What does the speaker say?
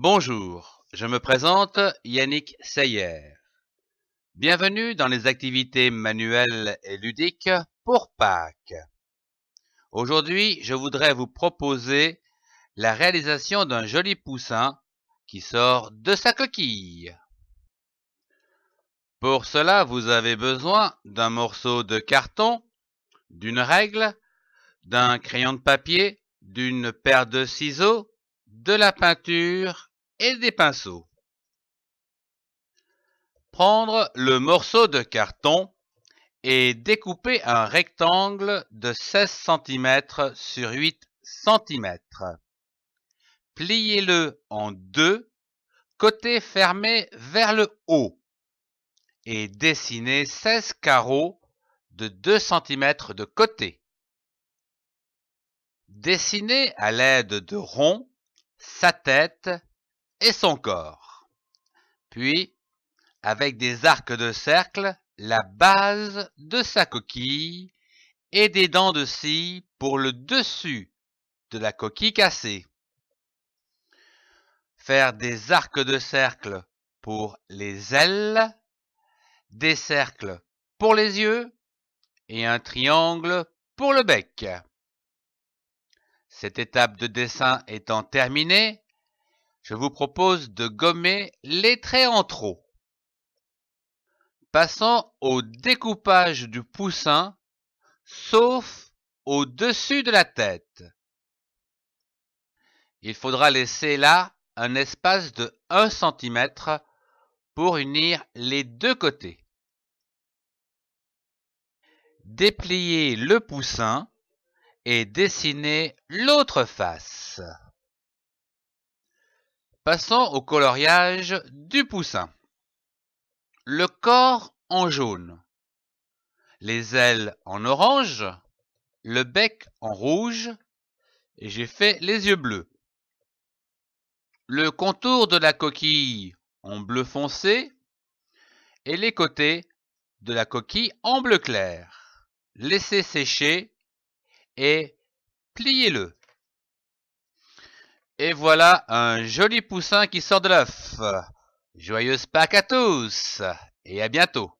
Bonjour, je me présente Yannick Seyer. Bienvenue dans les activités manuelles et ludiques pour Pâques. Aujourd'hui, je voudrais vous proposer la réalisation d'un joli poussin qui sort de sa coquille. Pour cela, vous avez besoin d'un morceau de carton, d'une règle, d'un crayon de papier, d'une paire de ciseaux, de la peinture et des pinceaux. Prendre le morceau de carton et découper un rectangle de 16 cm sur 8 cm. Pliez-le en deux, côté fermé vers le haut, et dessinez 16 carreaux de 2 cm de côté. Dessinez à l'aide de ronds sa tête et son corps. Puis, avec des arcs de cercle, la base de sa coquille et des dents de scie pour le dessus de la coquille cassée. Faire des arcs de cercle pour les ailes, des cercles pour les yeux et un triangle pour le bec. Cette étape de dessin étant terminée, je vous propose de gommer les traits en trop. Passons au découpage du poussin, sauf au-dessus de la tête. Il faudra laisser là un espace de 1 cm pour unir les deux côtés. Dépliez le poussin et dessinez l'autre face. Passons au coloriage du poussin. Le corps en jaune, les ailes en orange, le bec en rouge, et j'ai fait les yeux bleus. Le contour de la coquille en bleu foncé, et les côtés de la coquille en bleu clair. Laissez sécher et pliez-le. Et voilà un joli poussin qui sort de l'œuf. Joyeuse Pâques à tous et à bientôt.